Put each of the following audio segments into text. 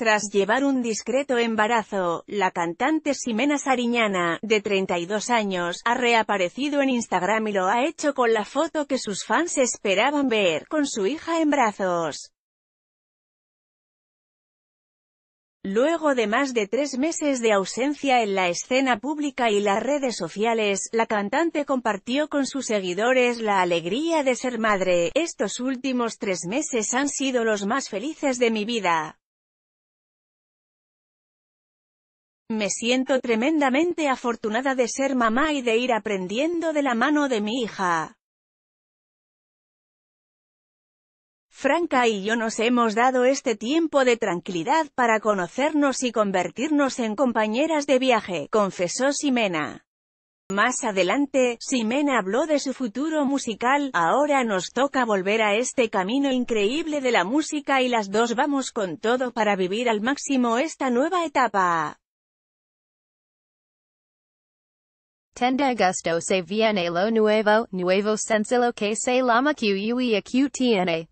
Tras llevar un discreto embarazo, la cantante Ximena Sariñana, de 32 años, ha reaparecido en Instagram y lo ha hecho con la foto que sus fans esperaban ver, con su hija en brazos. Luego de más de tres meses de ausencia en la escena pública y las redes sociales, la cantante compartió con sus seguidores la alegría de ser madre. Estos últimos tres meses han sido los más felices de mi vida. Me siento tremendamente afortunada de ser mamá y de ir aprendiendo de la mano de mi hija. Franca y yo nos hemos dado este tiempo de tranquilidad para conocernos y convertirnos en compañeras de viaje, confesó Ximena. Más adelante, Ximena habló de su futuro musical, ahora nos toca volver a este camino increíble de la música y las dos vamos con todo para vivir al máximo esta nueva etapa. 10 se viene lo nuevo, nuevo sencillo que se llama QUEQTNA.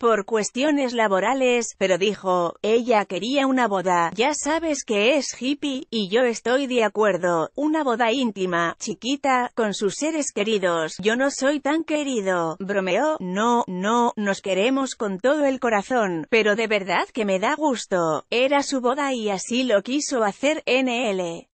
Por cuestiones laborales, pero dijo, ella quería una boda, ya sabes que es hippie, y yo estoy de acuerdo, una boda íntima, chiquita, con sus seres queridos, yo no soy tan querido, bromeó, no, no, nos queremos con todo el corazón, pero de verdad que me da gusto, era su boda y así lo quiso hacer NL.